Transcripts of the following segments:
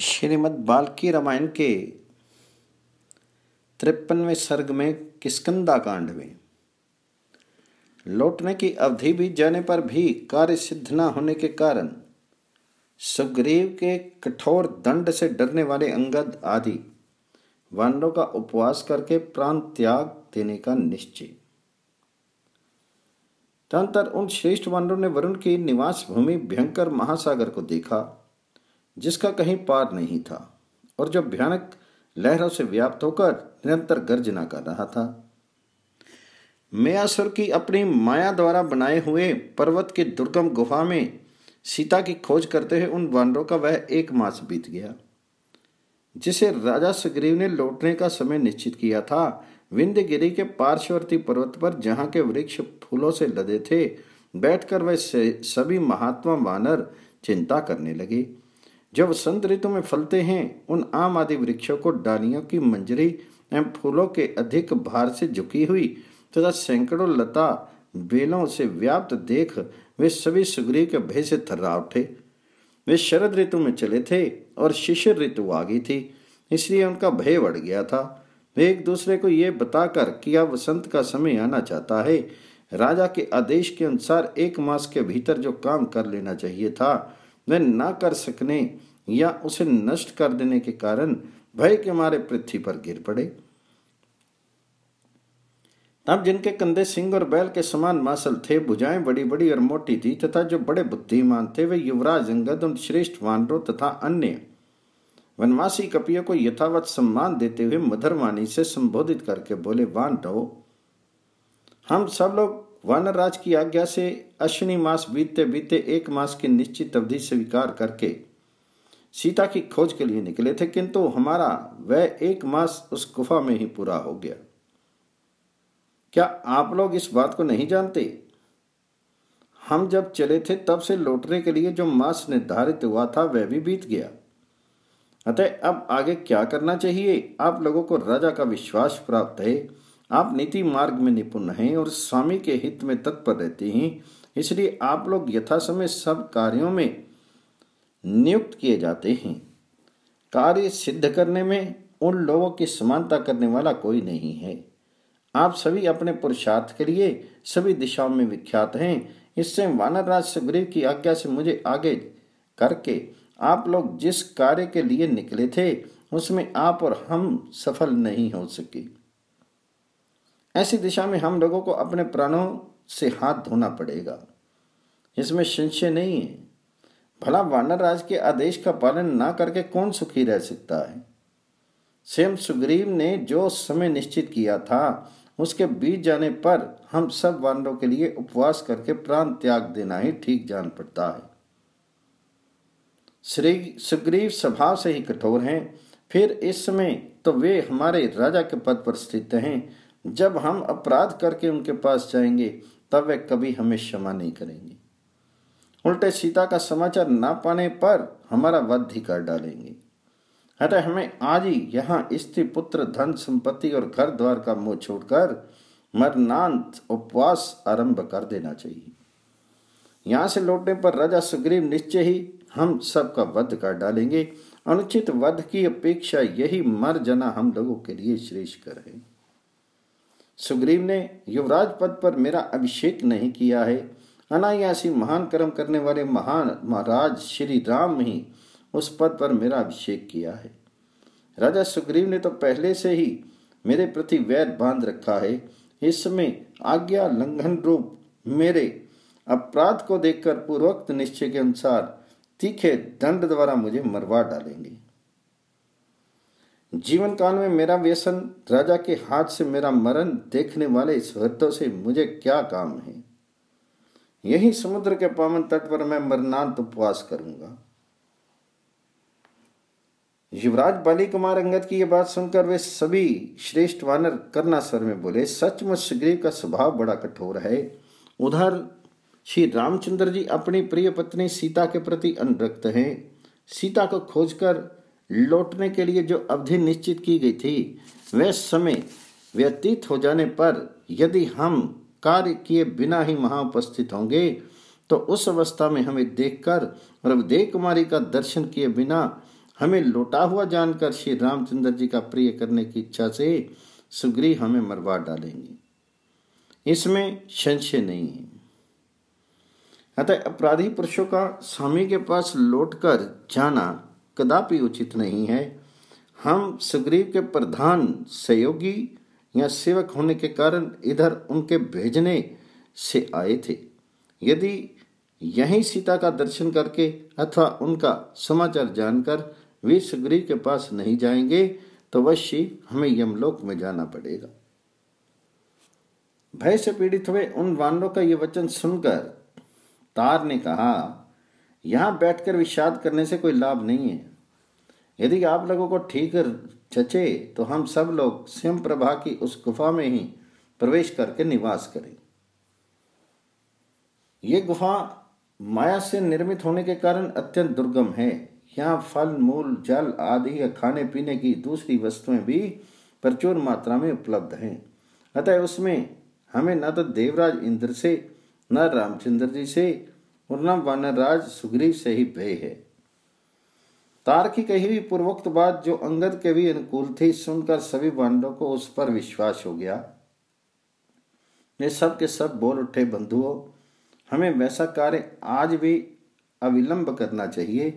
श्रीमद् बाल्की रामायण के तिरपनवें सर्ग में किस्कंदा कांड में लौटने की अवधि बीत जाने पर भी कार्य सिद्ध न होने के कारण सुग्रीव के कठोर दंड से डरने वाले अंगद आदि वानरों का उपवास करके प्राण त्याग देने का निश्चय तंतर उन श्रेष्ठ वानरों ने वरुण की निवास भूमि भयंकर महासागर को देखा जिसका कहीं पार नहीं था और जो भयानक लहरों से व्याप्त होकर निरंतर गर्जना कर रहा था मयासुर की अपनी माया द्वारा बनाए हुए पर्वत की दुर्गम गुफा में सीता की खोज करते हुए उन वानरों का वह एक मास बीत गया जिसे राजा सुग्रीव ने लौटने का समय निश्चित किया था विंध्यगिरी के पार्श्वर्ती पर्वत पर जहाँ के वृक्ष फूलों से लदे थे बैठकर वह सभी महात्मा वानर चिंता करने लगे जो वसंत ऋतु में फलते हैं उन आम आदि वृक्षों को डालियों की मंजरी एवं फूलों के अधिक भार से झुकी हुई तथा सैकड़ों लता बेलों से व्याप्त देख वे सभी सुग्रीव के भय से थर्रा उठे वे शरद ऋतु में चले थे और शिशिर ऋतु आ गई थी इसलिए उनका भय बढ़ गया था वे एक दूसरे को ये बताकर कि अब वसंत का समय आना चाहता है राजा के आदेश के अनुसार एक मास के भीतर जो काम कर लेना चाहिए था वह न कर सकने या उसे नष्ट कर देने के कारण भय के मारे पृथ्वी पर गिर पड़े तब जिनके कंधे सिंह और बैल के समान मासल थे भुजाएं बड़ी बड़ी और मोटी थी तथा जो बड़े बुद्धिमान थे वे युवराज अंगद उन श्रेष्ठ वानरों तथा अन्य वनवासी कपियों को यथावत सम्मान देते हुए मधुरवाणी से संबोधित करके बोले वानरो हम सब लोग वानरराज की आज्ञा से अश्विनी मास बीतते बीते एक मास की निश्चित अवधि स्वीकार करके सीता की खोज के लिए निकले थे किंतु हमारा वह एक मास उस गुफा में ही पूरा हो गया क्या आप लोग इस बात को नहीं जानते हम जब चले थे तब से लौटने के लिए जो मास निर्धारित हुआ था वह भी बीत गया अतः अब आगे क्या करना चाहिए आप लोगों को राजा का विश्वास प्राप्त है आप नीति मार्ग में निपुण हैं और स्वामी के हित में तत्पर रहते हैं इसलिए आप लोग यथासमय सब कार्यों में नियुक्त किए जाते हैं कार्य सिद्ध करने में उन लोगों की समानता करने वाला कोई नहीं है आप सभी अपने पुरुषार्थ के लिए सभी दिशाओं में विख्यात हैं इससे वानर राज सुग्रीव की आज्ञा से मुझे आगे करके आप लोग जिस कार्य के लिए निकले थे उसमें आप और हम सफल नहीं हो सके ऐसी दिशा में हम लोगों को अपने प्राणों से हाथ धोना पड़ेगा इसमें संशय नहीं है भला वानर राज के आदेश का पालन ना करके कौन सुखी रह सकता है स्वयं सुग्रीव ने जो समय निश्चित किया था उसके बीच जाने पर हम सब वानरों के लिए उपवास करके प्राण त्याग देना ही ठीक जान पड़ता है श्री सुग्रीव स्वभाव से ही कठोर हैं फिर इस समय तो वे हमारे राजा के पद पर स्थित हैं जब हम अपराध करके उनके पास जाएंगे तब वे कभी हमें क्षमा नहीं करेंगे उल्टे सीता का समाचार ना पाने पर हमारा ही कर डालेंगे अरे हमें आज ही यहाँ स्त्री पुत्र धन संपत्ति और घर द्वार का मुंह छोड़कर मरनांत उपवास आरंभ कर देना चाहिए यहाँ से लौटने पर राजा सुग्रीव निश्चय ही हम सबका वध कर डालेंगे अनुचित वध की अपेक्षा यही मर जाना हम लोगों के लिए श्रेष्ठकर है सुग्रीव ने युवराज पद पर मेरा अभिषेक नहीं किया है अनायासी महान कर्म करने वाले महान महाराज श्री राम ही उस पद पर मेरा अभिषेक किया है राजा सुग्रीव ने तो पहले से ही मेरे प्रति वैर बांध रखा है इसमें आज्ञा लंघन रूप मेरे अपराध को देखकर पूर्वोक्त निश्चय के अनुसार तीखे दंड द्वारा मुझे मरवा डालेंगे जीवन काल में मेरा व्यसन राजा के हाथ से मेरा मरण देखने वाले इस हृदय से मुझे क्या काम है यही समुद्र के पावन तट पर मैं मरणांत उपवास करूंगा युवराज बाली कुमार अंगद की यह बात सुनकर वे सभी श्रेष्ठ वानर करना में बोले सचमुच सुग्रीव का स्वभाव बड़ा कठोर है उधर श्री रामचंद्र जी अपनी प्रिय पत्नी सीता के प्रति अनुरक्त हैं सीता को खोजकर लौटने के लिए जो अवधि निश्चित की गई थी वह समय व्यतीत हो जाने पर यदि हम कार्य किए बिना ही वहाँ उपस्थित होंगे तो उस अवस्था में हमें देखकर और देव कुमारी का दर्शन किए बिना हमें लौटा हुआ जानकर श्री रामचंद्र जी का प्रिय करने की इच्छा से सुग्री हमें मरवा डालेंगे इसमें संशय नहीं है अतः अपराधी पुरुषों का स्वामी के पास लौटकर जाना कदापि उचित नहीं है हम सुग्रीव के प्रधान सहयोगी या सेवक होने के कारण इधर उनके भेजने से आए थे यदि यहीं सीता का दर्शन करके अथवा उनका समाचार जानकर वे सुग्रीव के पास नहीं जाएंगे तो अवश्य हमें यमलोक में जाना पड़ेगा भय से पीड़ित हुए उन वानरों का यह वचन सुनकर तार ने कहा यहाँ बैठकर विषाद करने से कोई लाभ नहीं है यदि आप लोगों को ठीक चचे तो हम सब लोग स्वयं प्रभा की उस गुफा में ही प्रवेश करके निवास करें ये गुफा माया से निर्मित होने के कारण अत्यंत दुर्गम है यहाँ फल मूल जल आदि या खाने पीने की दूसरी वस्तुएं भी प्रचुर मात्रा में उपलब्ध हैं अतः उसमें हमें न तो देवराज इंद्र से न रामचंद्र जी से वरना वानरराज सुग्रीव से ही भय है तार की कही हुई पूर्वोक्त बात जो अंगद के भी अनुकूल थी सुनकर सभी वानरों को उस पर विश्वास हो गया ये सब के सब बोल उठे बंधुओं हमें वैसा कार्य आज भी अविलंब करना चाहिए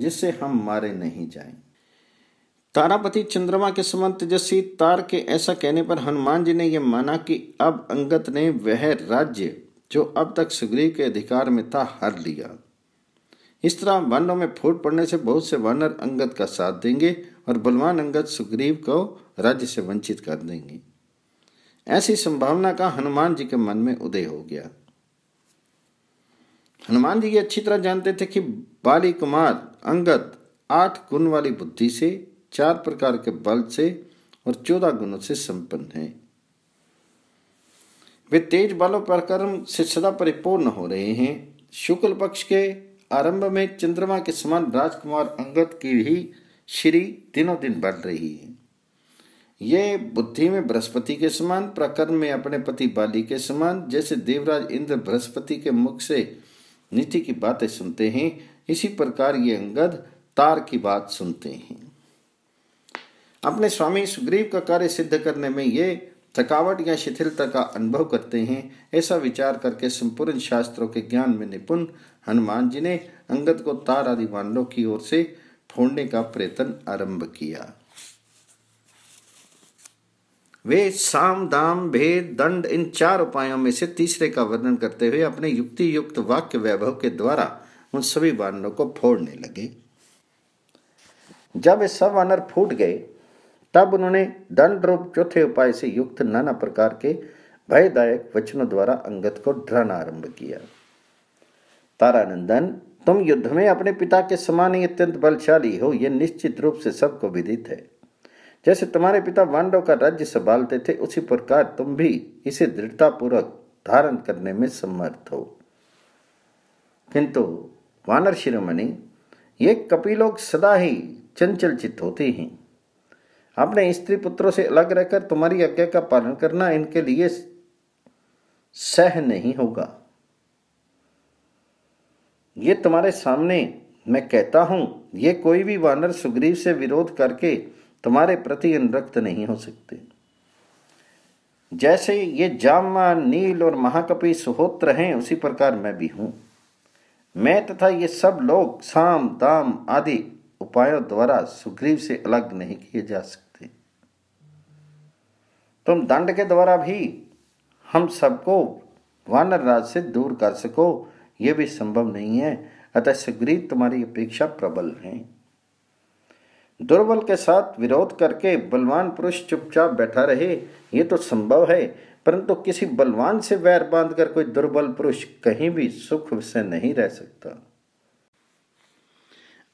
जिससे हम मारे नहीं जाएं। तारापति चंद्रमा के समान तेजस्वी तार के ऐसा कहने पर हनुमान जी ने यह माना कि अब अंगत ने वह राज्य जो अब तक सुग्रीव के अधिकार में था हर लिया इस तरह वनों में फूट पड़ने से बहुत से वानर अंगद का साथ देंगे और बलवान अंगद सुग्रीव को राज्य से वंचित कर देंगे ऐसी संभावना का हनुमान जी के मन में उदय हो गया हनुमान जी ये अच्छी तरह जानते थे कि बाली कुमार अंगद आठ गुण वाली बुद्धि से चार प्रकार के बल से और चौदह गुणों से संपन्न है वे तेज बल और पराक्रम से सदा परिपूर्ण हो रहे हैं शुक्ल पक्ष के आरंभ में चंद्रमा के समान राजकुमार अंगद की ही श्री दिनों दिन बढ़ रही है ये बुद्धि में बृहस्पति के समान प्रकर्म में अपने पति बाली के समान जैसे देवराज इंद्र बृहस्पति के मुख से नीति की बातें सुनते हैं इसी प्रकार ये अंगद तार की बात सुनते हैं अपने स्वामी सुग्रीव का कार्य सिद्ध करने में ये थकावट या शिथिलता का अनुभव करते हैं ऐसा विचार करके संपूर्ण शास्त्रों के ज्ञान में निपुण हनुमान जी ने अंगद को तार आदि वानरों की ओर से फोड़ने का प्रयत्न आरंभ किया वे साम दाम भेद दंड इन चार उपायों में से तीसरे का वर्णन करते हुए अपने युक्ति युक्त वाक्य वैभव के द्वारा उन सभी वानरों को फोड़ने लगे जब ये सब वानर फूट गए तब उन्होंने दंड रूप चौथे उपाय से युक्त नाना प्रकार के भयदायक वचनों द्वारा अंगत को डराना आरंभ किया तारानंदन तुम युद्ध में अपने पिता के समान ही अत्यंत बलशाली हो यह निश्चित रूप से सबको विदित है जैसे तुम्हारे पिता वांडव का राज्य संभालते थे उसी प्रकार तुम भी इसे दृढ़तापूर्वक धारण करने में समर्थ हो किंतु वानर शिरोमणि ये कपिलोक सदा ही चंचल चित्त होते हैं अपने स्त्री पुत्रों से अलग रहकर तुम्हारी आज्ञा का पालन करना इनके लिए सह नहीं होगा ये तुम्हारे सामने मैं कहता हूं ये कोई भी वानर सुग्रीव से विरोध करके तुम्हारे प्रति अनुरक्त नहीं हो सकते जैसे ये जामा नील और महाकपि सुहोत्र हैं उसी प्रकार मैं भी हूं मैं तथा ये सब लोग साम दाम आदि उपायों द्वारा सुग्रीव से अलग नहीं किए जा सकते तुम दंड के द्वारा भी हम सबको वानर राज से दूर कर सको यह भी संभव नहीं है अतः सुग्रीव तुम्हारी अपेक्षा प्रबल है दुर्बल के साथ विरोध करके बलवान पुरुष चुपचाप बैठा रहे ये तो संभव है परंतु किसी बलवान से वैर बांधकर कोई दुर्बल पुरुष कहीं भी सुख से नहीं रह सकता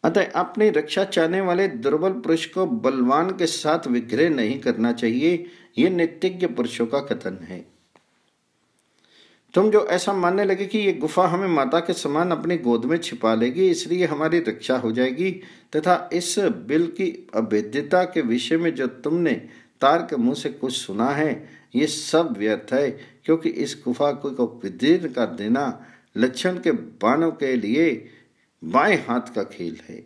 अतः अपनी रक्षा चाहने वाले दुर्बल पुरुष को बलवान के साथ विग्रह नहीं करना चाहिए ये नित्यज्ञ पुरुषों का कथन है तुम जो ऐसा मानने लगे कि ये गुफा हमें माता के समान अपनी गोद में छिपा लेगी इसलिए हमारी रक्षा हो जाएगी तथा इस बिल की अभेद्यता के विषय में जो तुमने तार के मुंह से कुछ सुना है ये सब व्यर्थ है क्योंकि इस गुफा को विदीर्ण कर देना लक्षण के बाणों के लिए बाएं हाथ का खेल है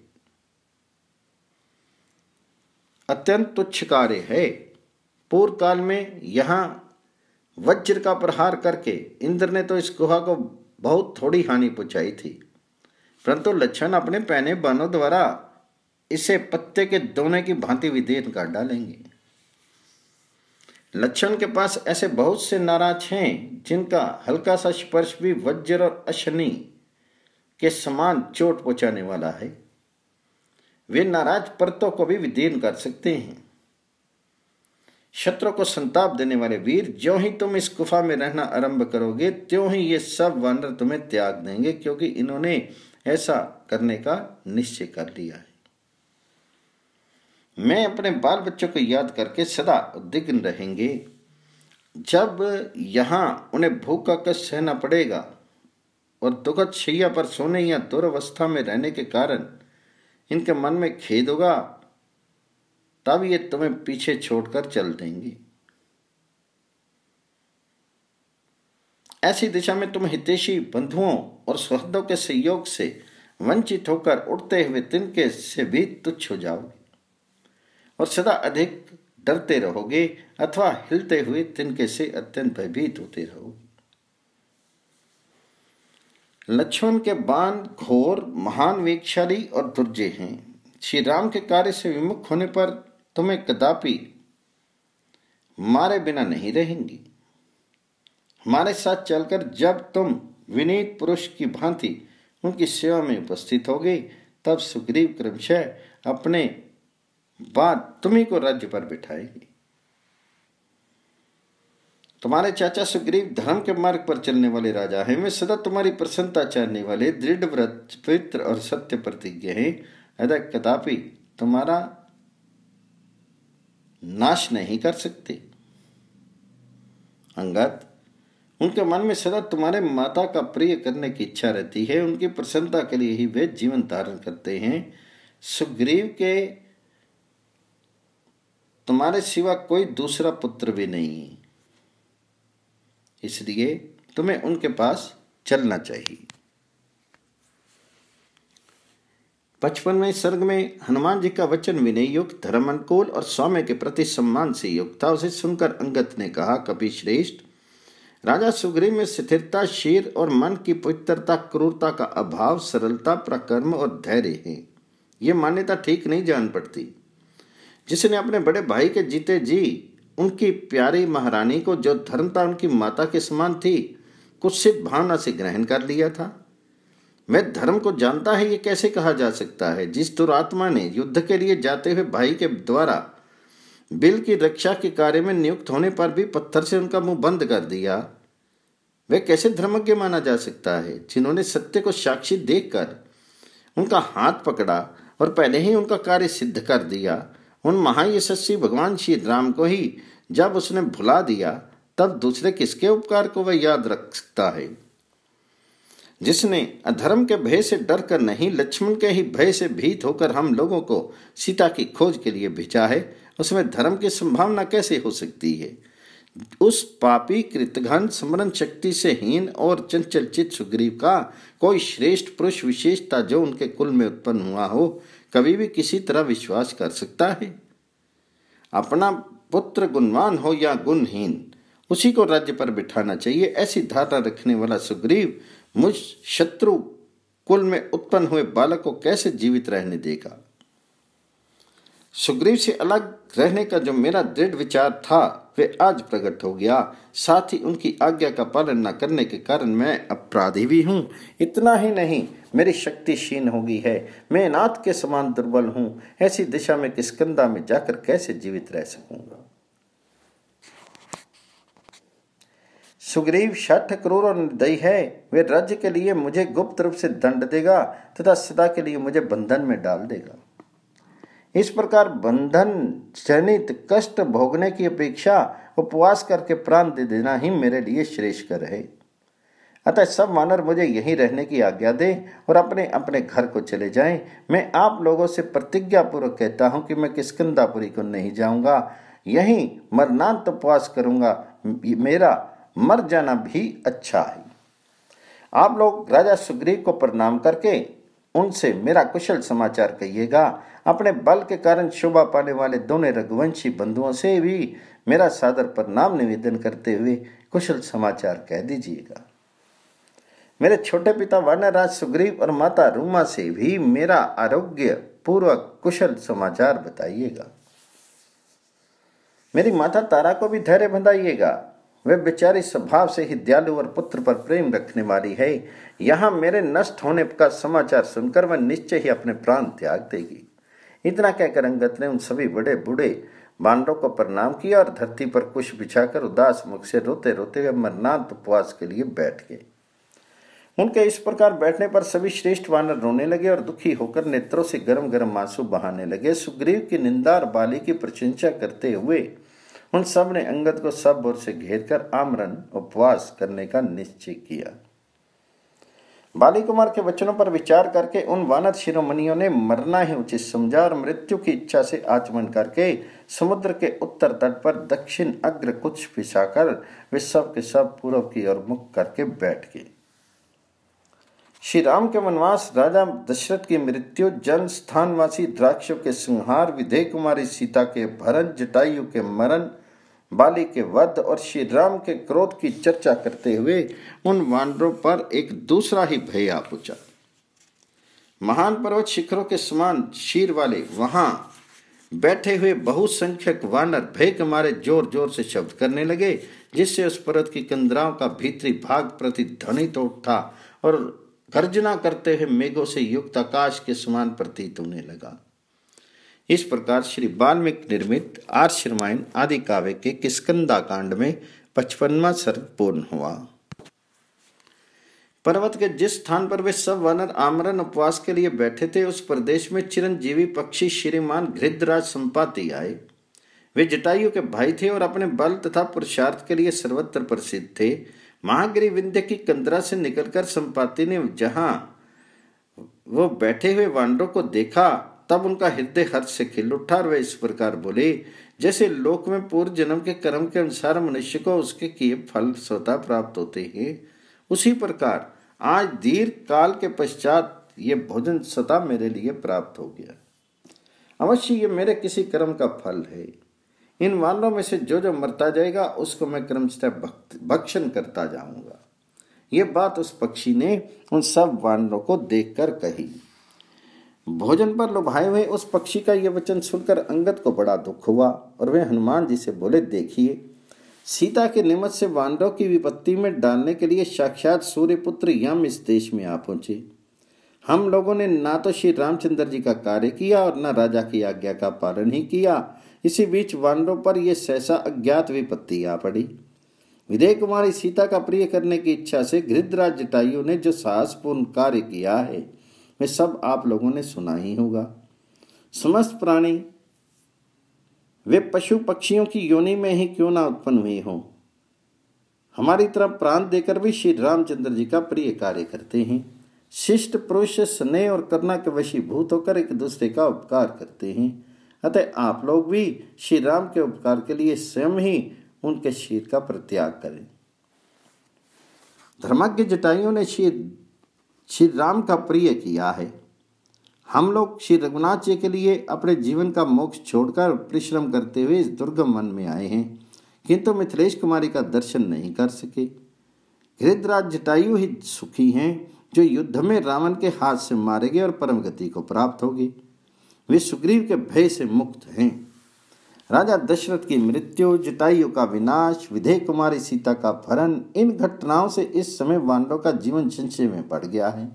अत्यंत तुच्छ कार्य है पूर्व काल में यहां वज्र का प्रहार करके इंद्र ने तो इस गुहा को बहुत थोड़ी हानि पहुंचाई थी परंतु लक्षण अपने पहने बनों द्वारा इसे पत्ते के दोने की भांति विधेयन कर डालेंगे लक्षण के पास ऐसे बहुत से नाराज हैं जिनका हल्का सा स्पर्श भी वज्र और अशनि के समान चोट पहुंचाने वाला है वे नाराज परतों को भी विदीर्ण कर सकते हैं शत्रु को संताप देने वाले वीर ज्यों ही तुम इस गुफा में रहना आरंभ करोगे त्यों ही ये सब वानर तुम्हें त्याग देंगे क्योंकि इन्होंने ऐसा करने का निश्चय कर लिया है मैं अपने बाल बच्चों को याद करके सदा उद्विग्न रहेंगे जब यहां उन्हें भूख का कष्ट सहना पड़ेगा और दुखद शैया पर सोने या दुर्वस्था में रहने के कारण इनके मन में खेद होगा तब ये तुम्हें पीछे छोड़कर चल देंगे ऐसी दिशा में तुम हितेशी बंधुओं और स्वहदों के सहयोग से वंचित होकर उड़ते हुए तिनके से भी तुच्छ हो जाओगे और सदा अधिक डरते रहोगे अथवा हिलते हुए तिनके से अत्यंत भयभीत होते रहोगे लक्ष्मण के बाण घोर महान वेक्षारी और दुर्जय हैं श्री राम के कार्य से विमुख होने पर तुम्हें कदापि मारे बिना नहीं रहेंगी हमारे साथ चलकर जब तुम विनीत पुरुष की भांति उनकी सेवा में उपस्थित हो गई तब सुग्रीव क्रमशः अपने बाद तुम्ही को राज्य पर बिठाएगी तुम्हारे चाचा सुग्रीव धर्म के मार्ग पर चलने वाले राजा हैं वे सदा तुम्हारी प्रसन्नता चाहने वाले दृढ़ व्रत पवित्र और सत्य प्रतिज्ञ हैं अदा कदापि तुम्हारा नाश नहीं कर सकते अंगद उनके मन में सदा तुम्हारे माता का प्रिय करने की इच्छा रहती है उनकी प्रसन्नता के लिए ही वे जीवन धारण करते हैं सुग्रीव के तुम्हारे सिवा कोई दूसरा पुत्र भी नहीं इसलिए तुम्हें उनके पास चलना चाहिए पचपन में सर्ग में हनुमान जी का वचन विनय युक्त धर्म अनुकूल और सौम्य के प्रति सम्मान से युक्त था उसे सुनकर अंगत ने कहा कपि श्रेष्ठ राजा सुग्रीव में स्थिरता शीर और मन की पवित्रता क्रूरता का अभाव सरलता प्रकर्म और धैर्य है यह मान्यता ठीक नहीं जान पड़ती जिसने अपने बड़े भाई के जीते जी उनकी प्यारी महारानी को जो धर्मता उनकी माता के समान थी कुछ सिद्ध भावना से ग्रहण कर लिया था मैं धर्म को जानता है ये कैसे कहा जा सकता है जिस दुरात्मा ने युद्ध के लिए जाते हुए भाई के द्वारा बिल की रक्षा के कार्य में नियुक्त होने पर भी पत्थर से उनका मुंह बंद कर दिया वह कैसे धर्मज्ञ माना जा सकता है जिन्होंने सत्य को साक्षी देखकर उनका हाथ पकड़ा और पहले ही उनका कार्य सिद्ध कर दिया उन महायशस्वी भगवान श्री राम को ही जब उसने भुला दिया तब दूसरे किसके उपकार को वह याद रख सकता है जिसने अधर्म के भय से डर कर नहीं लक्ष्मण के ही भय से भीत होकर हम लोगों को सीता की खोज के लिए भेजा है उसमें धर्म की संभावना कैसे हो सकती है उस पापी कृतघन स्मरण शक्ति से हीन और चंचल चित सुग्रीव का कोई श्रेष्ठ पुरुष विशेषता जो उनके कुल में उत्पन्न हुआ हो कभी भी किसी तरह विश्वास कर सकता है अपना पुत्र गुणवान हो या गुणहीन उसी को राज्य पर बिठाना चाहिए ऐसी धारणा रखने वाला सुग्रीव मुझ शत्रु कुल में उत्पन्न हुए बालक को कैसे जीवित रहने देगा सुग्रीव से अलग रहने का जो मेरा दृढ़ विचार था वे आज प्रकट हो गया साथ ही उनकी आज्ञा का पालन न करने के कारण मैं अपराधी भी हूँ इतना ही नहीं मेरी शक्ति क्षीण हो गई है मैं नाथ के समान दुर्बल हूँ ऐसी दिशा में किसकंदा में जाकर कैसे जीवित रह सकूंगा सुग्रीव शठ क्रूर और निर्दयी है वे राज्य के लिए मुझे गुप्त रूप से दंड देगा तथा सदा के लिए मुझे बंधन में डाल देगा इस प्रकार बंधन जनित कष्ट भोगने की अपेक्षा उपवास करके प्राण दे देना ही मेरे लिए श्रेष्ठ रहे अतः सब वानर मुझे यहीं रहने की आज्ञा दें और अपने अपने घर को चले जाएं मैं आप लोगों से प्रतिज्ञापूर्वक कहता हूं कि मैं किसकंदापुरी को नहीं जाऊंगा यहीं मरनांत उपवास करूंगा मेरा मर जाना भी अच्छा है आप लोग राजा सुग्रीव को प्रणाम करके उनसे मेरा कुशल समाचार कहिएगा अपने बल के कारण शोभा पाने वाले दोनों रघुवंशी बंधुओं से भी मेरा सादर पर नाम निवेदन करते हुए कुशल समाचार कह दीजिएगा मेरे छोटे पिता वर्णराज सुग्रीव और माता रूमा से भी मेरा आरोग्य पूर्वक कुशल समाचार बताइएगा मेरी माता तारा को भी धैर्य बंधाइएगा वह बेचारी स्वभाव से ही दयालु और पुत्र पर प्रेम रखने वाली है यहाँ मेरे नष्ट होने का समाचार सुनकर वह निश्चय ही अपने प्राण त्याग देगी इतना कहकर अंगत ने उन सभी बड़े बूढ़े बानरों को प्रणाम किया और धरती पर कुश बिछाकर उदास मुख से रोते रोते हुए अमरनाथ उपवास के लिए बैठ गए उनके इस प्रकार बैठने पर सभी श्रेष्ठ वानर रोने लगे और दुखी होकर नेत्रों से गर्म गर्म आंसू बहाने लगे सुग्रीव की निंदा और बाली की प्रशंसा करते हुए उन सब ने अंगद को सब ओर से घेर कर आमरण उपवास करने का निश्चय किया बाली कुमार के वचनों पर विचार करके उन वानर शिरोमणियों ने मरना ही उचित समझा और मृत्यु की इच्छा से आचमन करके समुद्र के उत्तर तट पर दक्षिण अग्र कुछ पिसाकर वे सब के सब पूर्व की ओर मुख करके बैठ गए श्री राम के वनवास राजा दशरथ की मृत्यु जन स्थानवासी द्राक्षों के संहार विधेय कुमारी सीता के भरण जटायु के मरण बाली के वध और श्री राम के क्रोध की चर्चा करते हुए उन वानरों पर एक दूसरा ही भय आ पूछा महान पर्वत शिखरों के समान शीर वाले वहां बैठे हुए बहुसंख्यक वानर भय के मारे जोर जोर से शब्द करने लगे जिससे उस पर्वत की कंदराओं का भीतरी भाग प्रतिध्वनित तो उठा और गर्जना करते हुए मेघों से युक्त आकाश के समान प्रतीत होने लगा इस प्रकार श्री वाल्मीकि निर्मित आर्ष रामायण आदि काव्य के किसकंदा कांड में पचपनवा सर्ग पूर्ण हुआ पर्वत के जिस स्थान पर वे सब वानर आमरण उपवास के लिए बैठे थे उस प्रदेश में चिरंजीवी पक्षी श्रीमान घृदराज संपाति आए वे जटायु के भाई थे और अपने बल तथा पुरुषार्थ के लिए सर्वत्र प्रसिद्ध थे महागिरी विंध्य की कंदरा से निकलकर संपाति ने जहां वो बैठे हुए वानरों को देखा तब उनका हृदय हर्ष से खिल उठा और वे इस प्रकार बोले जैसे लोक में पूर्व जन्म के कर्म के अनुसार मनुष्य को उसके किए फल स्वतः प्राप्त होते हैं उसी प्रकार आज दीर्घ काल के पश्चात ये भोजन स्वतः मेरे लिए प्राप्त हो गया अवश्य ये मेरे किसी कर्म का फल है इन वालों में से जो जो मरता जाएगा उसको मैं क्रमशतः भक्षण करता जाऊंगा ये बात उस पक्षी ने उन सब वानरों को देखकर कही भोजन पर लुभाए हुए उस पक्षी का यह वचन सुनकर अंगद को बड़ा दुख हुआ और वे हनुमान जी से बोले देखिए सीता के निमत से वानरों की विपत्ति में डालने के लिए साक्षात सूर्यपुत्र यम इस देश में आ पहुंचे हम लोगों ने ना तो श्री रामचंद्र जी का कार्य किया और न राजा की आज्ञा का पालन ही किया इसी बीच वानरों पर यह सहसा अज्ञात विपत्ति आ पड़ी विदय कुमारी सीता का प्रिय करने की इच्छा से गृधराज जटायु ने जो साहसपूर्ण कार्य किया है वे सब आप लोगों ने सुना ही होगा समस्त प्राणी वे पशु पक्षियों की योनि में ही क्यों ना उत्पन्न हुए हों हमारी तरह प्राण देकर भी श्री रामचंद्र जी का प्रिय कार्य करते हैं शिष्ट पुरुष स्नेह और करुणा के वशीभूत होकर एक दूसरे का उपकार करते हैं अतः आप लोग भी श्री राम के उपकार के लिए स्वयं ही उनके शीर का प्रत्याग करें धर्मज्ञ जटाइयों ने श्री श्री राम का प्रिय किया है हम लोग श्री रघुनाथ जी के लिए अपने जीवन का मोक्ष छोड़कर परिश्रम करते हुए इस दुर्गम मन में आए हैं किंतु मिथिलेश कुमारी का दर्शन नहीं कर सके हृदराज जटायु ही सुखी हैं जो युद्ध में रावण के हाथ से मारेगे और परम गति को प्राप्त होगी वे सुग्रीव के भय से मुक्त हैं राजा दशरथ की मृत्यु जटायु का विनाश विधेय कुमारी सीता का भरण इन घटनाओं से इस समय वानरों का जीवन संशय में पड़ गया है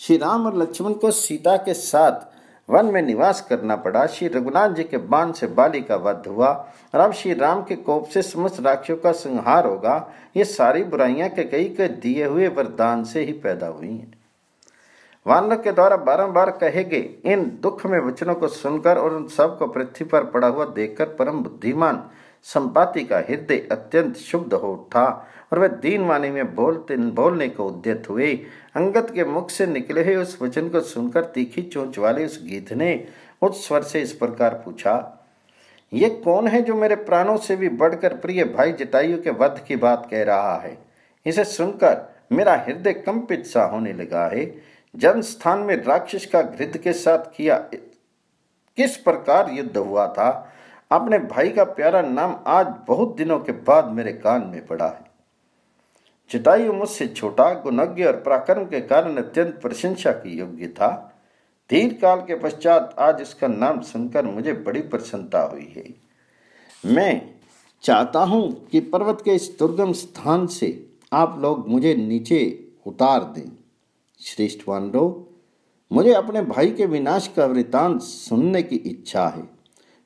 श्री राम और लक्ष्मण को सीता के साथ वन में निवास करना पड़ा श्री रघुनाथ जी के बाण से बाली का वध हुआ और अब श्री राम के कोप से समस्त राक्षियों का संहार होगा ये सारी बुराइयां के कई के दिए हुए वरदान से ही पैदा हुई हैं वानर के द्वारा बारंबार कहे गए इन दुख में वचनों को सुनकर और उन सब को पृथ्वी पर पड़ा हुआ देखकर परम बुद्धिमान संपाति का हृदय अत्यंत शुभ हो उठा और वह दीन वाणी में बोलते बोलने को उद्यत हुए अंगत के मुख से निकले हुए उस वचन को सुनकर तीखी चोंच वाले उस गीत ने उस स्वर से इस प्रकार पूछा ये कौन है जो मेरे प्राणों से भी बढ़कर प्रिय भाई जटायु के वध की बात कह रहा है इसे सुनकर मेरा हृदय कंपित सा होने लगा है जन्म स्थान में राक्षस का गृद्ध के साथ किया किस प्रकार युद्ध हुआ था अपने भाई का प्यारा नाम आज बहुत दिनों के बाद मेरे कान में पड़ा है चितायु मुझसे छोटा गुणज्ञ और पराक्रम के कारण अत्यंत प्रशंसा की योग्य था दीर्घ काल के पश्चात आज इसका नाम सुनकर मुझे बड़ी प्रसन्नता हुई है मैं चाहता हूं कि पर्वत के इस दुर्गम स्थान से आप लोग मुझे नीचे उतार दें श्रेष्ठ पांडव मुझे अपने भाई के विनाश का वृतांत सुनने की इच्छा है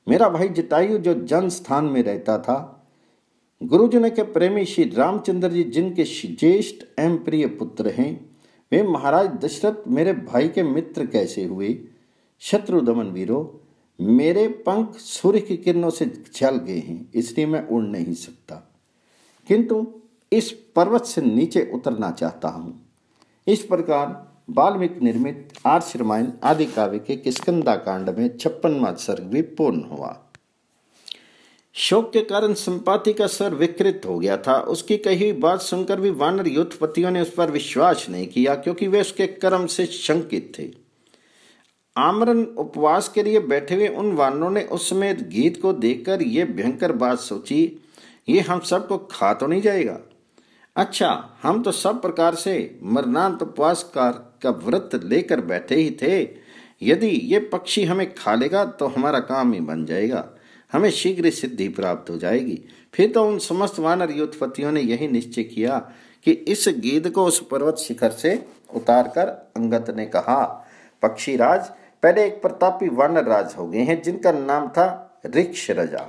मेरा भाई जटायु जो जन स्थान में रहता था गुरुजन के प्रेमी श्री रामचंद्र जी जिनके ज्येष्ठ एवं प्रिय पुत्र हैं वे महाराज दशरथ मेरे भाई के मित्र कैसे हुए शत्रु दमन वीरो मेरे पंख सूर्य की किरणों से जल गए हैं इसलिए मैं उड़ नहीं सकता किंतु इस पर्वत से नीचे उतरना चाहता हूँ इस प्रकार बाल्मिक निर्मित आर रामायण आदि काव्य के किसकंदा कांड में छप्पनवा सर्ग भी पूर्ण हुआ शोक के कारण संपाति का सर विकृत हो गया था उसकी कही बात सुनकर भी वानर युद्धपतियों ने उस पर विश्वास नहीं किया क्योंकि वे उसके कर्म से शंकित थे आमरण उपवास के लिए बैठे हुए उन वानरों ने उस समय गीत को देखकर यह भयंकर बात सोची ये हम सबको खा तो नहीं जाएगा अच्छा हम तो सब प्रकार से मरणांत उपवास का व्रत लेकर बैठे ही थे यदि ये पक्षी हमें खा लेगा तो हमारा काम ही बन जाएगा हमें शीघ्र सिद्धि प्राप्त हो जाएगी फिर तो उन समस्त वानर युद्धपतियों ने यही निश्चय किया कि इस गीत को उस पर्वत शिखर से उतारकर अंगत ने कहा पक्षी राज पहले एक प्रतापी वानर राज हो गए हैं जिनका नाम था रिक्ष रजा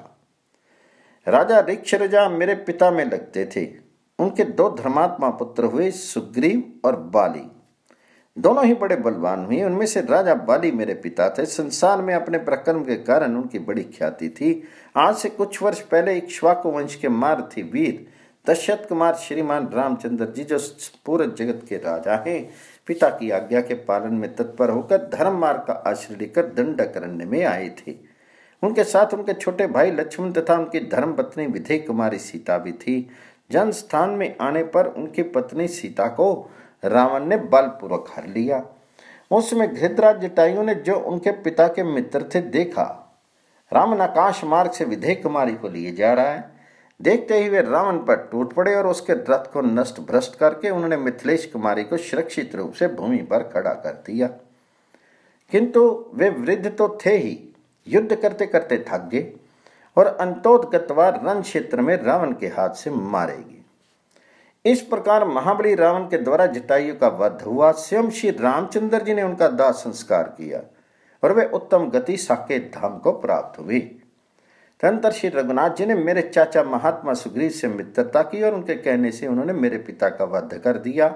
राजा रिक्ष मेरे पिता में लगते थे उनके दो धर्मात्मा पुत्र हुए सुग्रीव और बाली दोनों ही बड़े बलवान हुए उनमें से राजा बाली मेरे पिता थे संसार में अपने प्रक्रम के कारण उनकी बड़ी ख्याति थी आज से कुछ वर्ष पहले इक्ष्वाकु वंश के मारथी वीर दशरथ कुमार श्रीमान रामचंद्र जी जो पूरे जगत के राजा हैं पिता की आज्ञा के पालन में तत्पर होकर धर्म मार्ग का आश्रय लेकर दंड करने में आए थे उनके साथ उनके छोटे भाई लक्ष्मण तथा उनकी धर्म पत्नी विधेय कुमारी सीता भी थी जन स्थान में आने पर उनकी पत्नी सीता को रावण ने बलपूर्वक हर लिया उसमें घृतराज जटायु ने जो उनके पिता के मित्र थे देखा रावण आकाश मार्ग से विधेय कुमारी को लिए जा रहा है देखते ही वे रावण पर टूट पड़े और उसके रथ को नष्ट भ्रष्ट करके उन्होंने मिथिलेश कुमारी को सुरक्षित रूप से भूमि पर खड़ा कर दिया किंतु वे वृद्ध तो थे ही युद्ध करते करते थक गए और अंतोदगतवा रण क्षेत्र में रावण के हाथ से मारेगी इस प्रकार महाबली रावण के द्वारा जटायु का वध हुआ स्वयं श्री रामचंद्र जी ने उनका दाह संस्कार किया और वे उत्तम गति साकेत धाम को प्राप्त हुई तंत्र श्री रघुनाथ जी ने मेरे चाचा महात्मा सुग्रीव से मित्रता की और उनके कहने से उन्होंने मेरे पिता का वध कर दिया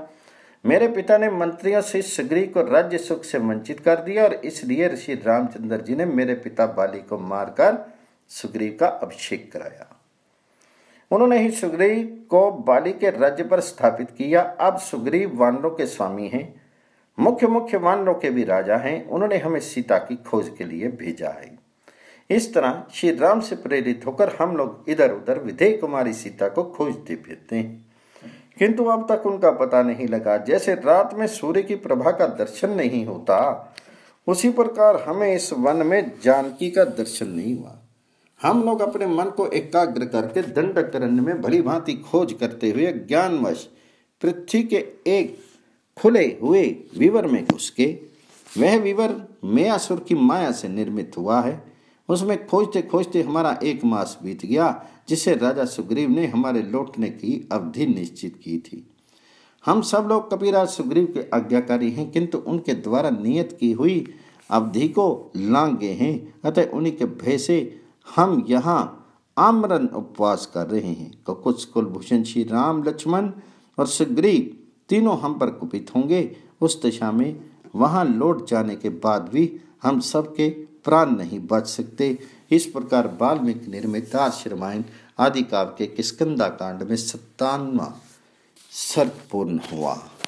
मेरे पिता ने मंत्रियों से सुग्रीव को राज्य सुख से वंचित कर दिया और इसलिए श्री रामचंद्र जी ने मेरे पिता बाली को मारकर सुग्रीव का अभिषेक कराया उन्होंने ही सुग्रीव को बाली के राज्य पर स्थापित किया अब सुग्रीव वानरों के स्वामी हैं मुख्य मुख्य वानरों के भी राजा हैं उन्होंने हमें सीता की खोज के लिए भेजा है इस तरह श्री राम से प्रेरित होकर हम लोग इधर उधर विधेय कुमारी सीता को खोजते फिरते हैं किंतु अब तक उनका पता नहीं लगा जैसे रात में सूर्य की प्रभा का दर्शन नहीं होता उसी प्रकार हमें इस वन में जानकी का दर्शन नहीं हुआ हम लोग अपने मन को एकाग्र करके दंडकरण में भली भांति खोज करते हुए ज्ञानवश पृथ्वी के एक खुले हुए विवर में घुस के वह विवर मेयासुर की माया से निर्मित हुआ है उसमें खोजते खोजते हमारा एक मास बीत गया जिसे राजा सुग्रीव ने हमारे लौटने की अवधि निश्चित की थी हम सब लोग कपिराज सुग्रीव के आज्ञाकारी हैं किंतु उनके द्वारा नियत की हुई अवधि को लांगे हैं अतः उन्हीं के भय से हम यहाँ आमरन उपवास कर रहे हैं तो कुछ कुलभूषण श्री राम लक्ष्मण और सुग्रीव तीनों हम पर कुपित होंगे उस दिशा में वहाँ लौट जाने के बाद भी हम सबके प्राण नहीं बच सकते इस प्रकार वाल्मीकि निर्मित आश्रमायण आदि काव्य के किस्कंदा कांड में सत्तानवा सर्पूर्ण पूर्ण हुआ